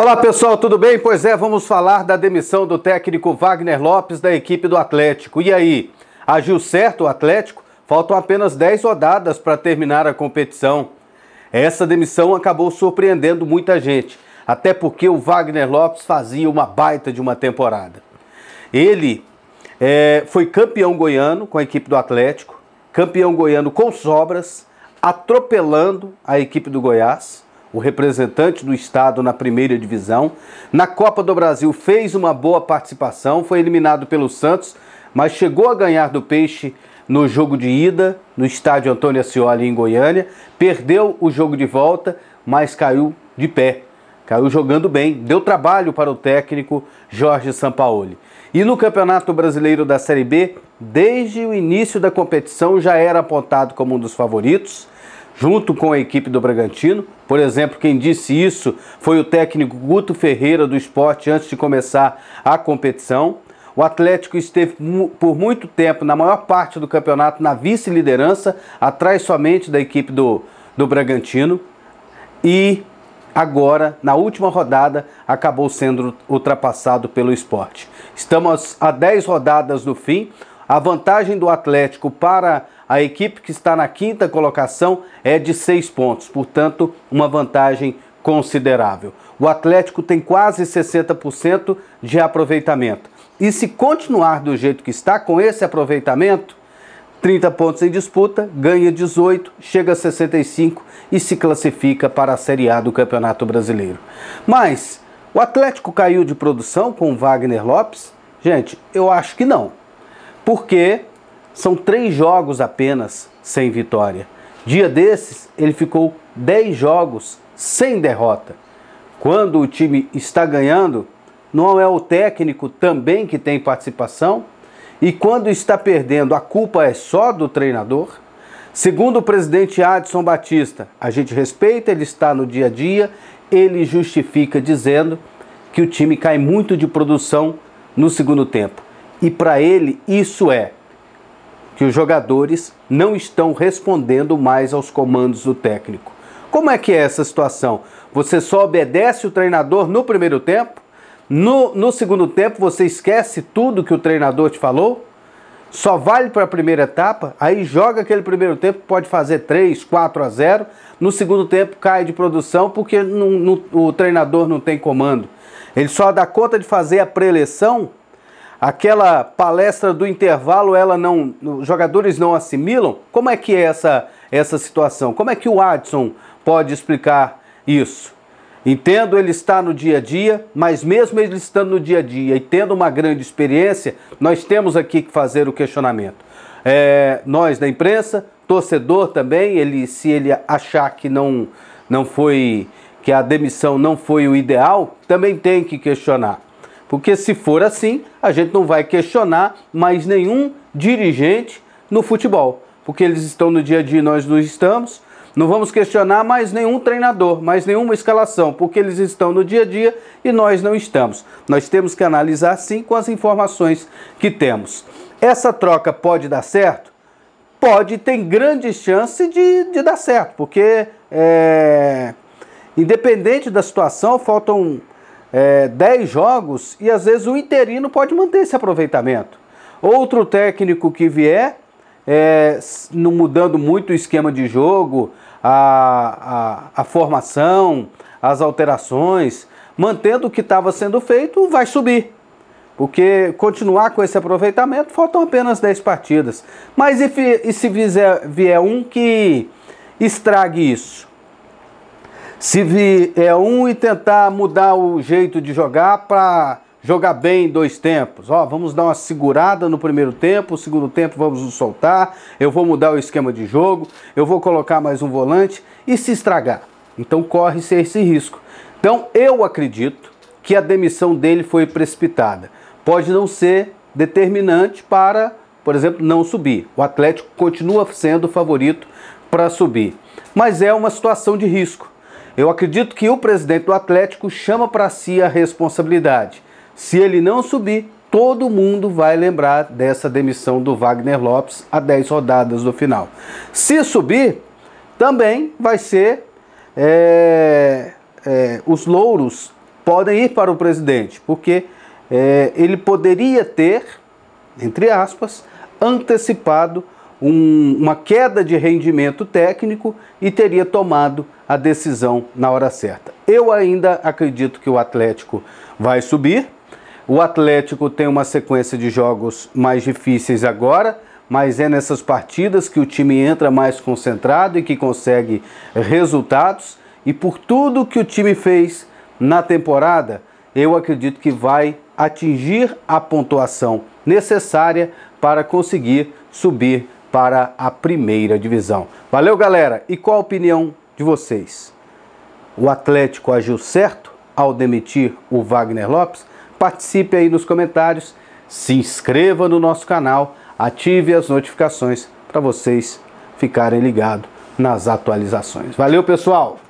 Olá pessoal, tudo bem? Pois é, vamos falar da demissão do técnico Wagner Lopes da equipe do Atlético. E aí, agiu certo o Atlético? Faltam apenas 10 rodadas para terminar a competição. Essa demissão acabou surpreendendo muita gente, até porque o Wagner Lopes fazia uma baita de uma temporada. Ele é, foi campeão goiano com a equipe do Atlético, campeão goiano com sobras, atropelando a equipe do Goiás o representante do estado na primeira divisão. Na Copa do Brasil fez uma boa participação, foi eliminado pelo Santos, mas chegou a ganhar do Peixe no jogo de ida, no estádio Antônio Ascioli em Goiânia, perdeu o jogo de volta, mas caiu de pé. Caiu jogando bem, deu trabalho para o técnico Jorge Sampaoli. E no Campeonato Brasileiro da Série B, desde o início da competição já era apontado como um dos favoritos junto com a equipe do Bragantino. Por exemplo, quem disse isso foi o técnico Guto Ferreira do esporte antes de começar a competição. O Atlético esteve por muito tempo, na maior parte do campeonato, na vice-liderança, atrás somente da equipe do, do Bragantino. E agora, na última rodada, acabou sendo ultrapassado pelo esporte. Estamos a 10 rodadas do fim. A vantagem do Atlético para a equipe que está na quinta colocação é de seis pontos, portanto, uma vantagem considerável. O Atlético tem quase 60% de aproveitamento. E se continuar do jeito que está, com esse aproveitamento, 30 pontos em disputa, ganha 18, chega a 65 e se classifica para a Série A do Campeonato Brasileiro. Mas o Atlético caiu de produção com o Wagner Lopes? Gente, eu acho que não. Porque são três jogos apenas sem vitória. Dia desses, ele ficou dez jogos sem derrota. Quando o time está ganhando, não é o técnico também que tem participação? E quando está perdendo, a culpa é só do treinador? Segundo o presidente Adson Batista, a gente respeita, ele está no dia a dia, ele justifica dizendo que o time cai muito de produção no segundo tempo. E para ele, isso é que os jogadores não estão respondendo mais aos comandos do técnico. Como é que é essa situação? Você só obedece o treinador no primeiro tempo? No, no segundo tempo você esquece tudo que o treinador te falou? Só vale para a primeira etapa? Aí joga aquele primeiro tempo, pode fazer 3, 4 a 0. No segundo tempo cai de produção porque não, não, o treinador não tem comando. Ele só dá conta de fazer a preleção Aquela palestra do intervalo, ela não, os jogadores não assimilam. Como é que é essa essa situação? Como é que o Adson pode explicar isso? Entendo ele está no dia a dia, mas mesmo ele estando no dia a dia e tendo uma grande experiência, nós temos aqui que fazer o questionamento. É, nós da imprensa, torcedor também, ele se ele achar que não não foi que a demissão não foi o ideal, também tem que questionar. Porque se for assim, a gente não vai questionar mais nenhum dirigente no futebol. Porque eles estão no dia a dia e nós não estamos. Não vamos questionar mais nenhum treinador, mais nenhuma escalação, porque eles estão no dia a dia e nós não estamos. Nós temos que analisar sim com as informações que temos. Essa troca pode dar certo? Pode, tem grande chance de, de dar certo, porque é, independente da situação, faltam é, 10 jogos e às vezes o interino pode manter esse aproveitamento. Outro técnico que vier, é, não mudando muito o esquema de jogo, a, a, a formação, as alterações, mantendo o que estava sendo feito, vai subir. Porque continuar com esse aproveitamento, faltam apenas 10 partidas. Mas e, e se vier, vier um que estrague isso? Se é um e tentar mudar o jeito de jogar para jogar bem em dois tempos, ó, vamos dar uma segurada no primeiro tempo, o segundo tempo vamos nos soltar, eu vou mudar o esquema de jogo, eu vou colocar mais um volante e se estragar. Então corre-se esse risco. Então eu acredito que a demissão dele foi precipitada. Pode não ser determinante para, por exemplo, não subir. O Atlético continua sendo o favorito para subir. Mas é uma situação de risco. Eu acredito que o presidente do Atlético chama para si a responsabilidade. Se ele não subir, todo mundo vai lembrar dessa demissão do Wagner Lopes a 10 rodadas do final. Se subir, também vai ser. É, é, os louros podem ir para o presidente, porque é, ele poderia ter, entre aspas, antecipado um, uma queda de rendimento técnico e teria tomado a decisão na hora certa. Eu ainda acredito que o Atlético vai subir. O Atlético tem uma sequência de jogos mais difíceis agora, mas é nessas partidas que o time entra mais concentrado e que consegue resultados. E por tudo que o time fez na temporada, eu acredito que vai atingir a pontuação necessária para conseguir subir para a primeira divisão. Valeu, galera! E qual a opinião de vocês? O Atlético agiu certo ao demitir o Wagner Lopes? Participe aí nos comentários, se inscreva no nosso canal, ative as notificações para vocês ficarem ligados nas atualizações. Valeu, pessoal!